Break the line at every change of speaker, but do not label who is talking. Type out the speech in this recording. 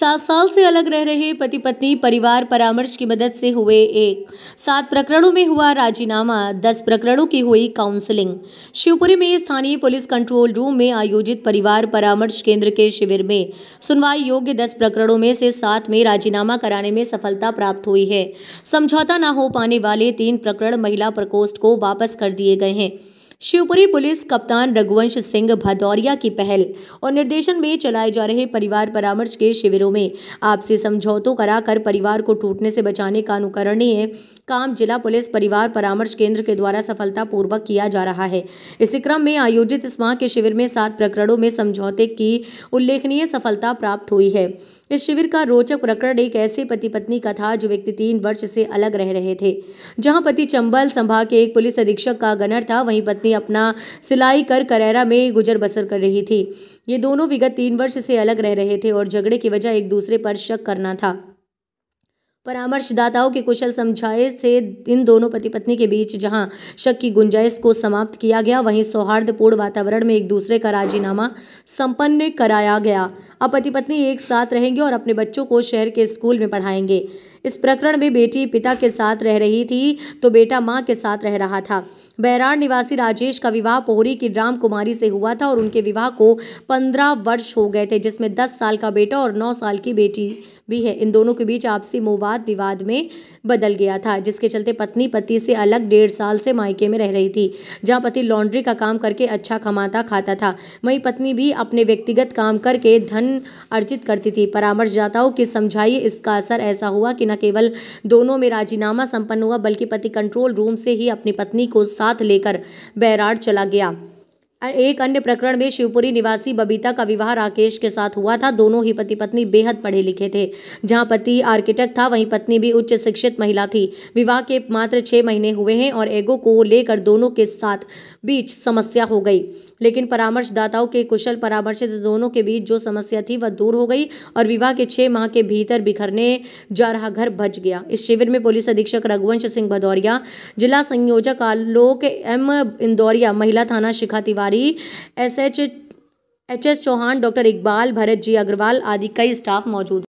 सात साल से अलग रह रहे पति पत्नी परिवार परामर्श की मदद से हुए एक सात प्रकरणों में हुआ राजीनामा दस प्रकरणों की हुई काउंसलिंग शिवपुरी में स्थानीय पुलिस कंट्रोल रूम में आयोजित परिवार परामर्श केंद्र के शिविर में सुनवाई योग्य दस प्रकरणों में से सात में राजीनामा कराने में सफलता प्राप्त हुई है समझौता न हो पाने वाले तीन प्रकरण महिला प्रकोष्ठ को वापस कर दिए गए हैं शिवपुरी पुलिस कप्तान रघुवंश सिंह भदौरिया की पहल और निर्देशन में चलाए जा रहे परिवार परामर्श के शिविरों में आपसी समझौतों कराकर परिवार को टूटने से बचाने का अनुकरणीय काम जिला पुलिस परिवार परामर्श केंद्र के द्वारा सफलतापूर्वक किया जा रहा है इसी क्रम में आयोजित इस माह के शिविर में सात प्रकरणों में समझौते की उल्लेखनीय सफलता प्राप्त हुई है इस शिविर का रोचक प्रकरण एक ऐसे पति पत्नी का था जो व्यक्ति तीन वर्ष से अलग रह रहे थे जहां पति चंबल संभाग के एक पुलिस अधीक्षक का गनर था वहीं पत्नी में अपना सिलाई कर करेरा में गुजर बसर कर रही थी ये दोनों विगत तीन वर्ष से अलग रह रहे थे और झगड़े की वजह एक दूसरे पर शक करना था परामर्शदाताओं के कुशल समझाए से इन दोनों पति पत्नी के बीच जहां शक की गुंजाइश को समाप्त किया गया वहीं सौहार्दपूर्ण वातावरण में एक दूसरे का राजीनामा संपन्न कराया गया अब पति पत्नी एक साथ रहेंगे और अपने बच्चों को शहर के स्कूल में पढ़ाएंगे इस प्रकरण में बेटी पिता के साथ रह रही थी तो बेटा माँ के साथ रह रहा था बैराड़ निवासी राजेश का विवाह पोहरी की राम कुमारी से हुआ था और उनके विवाह को पंद्रह वर्ष हो गए थे जिसमें दस साल का बेटा और नौ साल की बेटी भी है इन दोनों के बीच आपसी मोवाद विवाद में बदल गया था जिसके चलते पत्नी पति से अलग डेढ़ साल से मायके में रह रही थी जहाँ पति लॉन्ड्री का काम करके अच्छा कमाता खाता था वहीं पत्नी भी अपने व्यक्तिगत काम करके धन अर्जित करती थी परामर्शदाताओं की समझाइए इसका असर ऐसा हुआ कि न केवल दोनों में राजीनामा संपन्न हुआ बल्कि पति कंट्रोल रूम से ही अपनी पत्नी को साथ साथ लेकर बैराड चला गया एक अन्य प्रकरण में शिवपुरी निवासी बबीता का विवाह राकेश के साथ हुआ था दोनों ही पति पत्नी बेहद पढ़े लिखे थे जहां पति आर्किटेक्ट था वहीं पत्नी भी उच्च शिक्षित महिला थी विवाह के मात्र छह महीने हुए हैं और एगो को लेकर दोनों के साथ बीच समस्या हो गई लेकिन परामर्शदाताओं के कुशल परामर्श दोनों के बीच जो समस्या थी वह दूर हो गई और विवाह के छह माह के भीतर बिखरने जा रहा घर बच गया इस शिविर में पुलिस अधीक्षक रघुवंश सिंह भदौरिया जिला संयोजक आलोक एम इंदौरिया महिला थाना शिखा तिवारी अधिकारी S H H S Chauhan doctor Iqbal Bharat ji Agrawal आदि कई स्टाफ मौजूद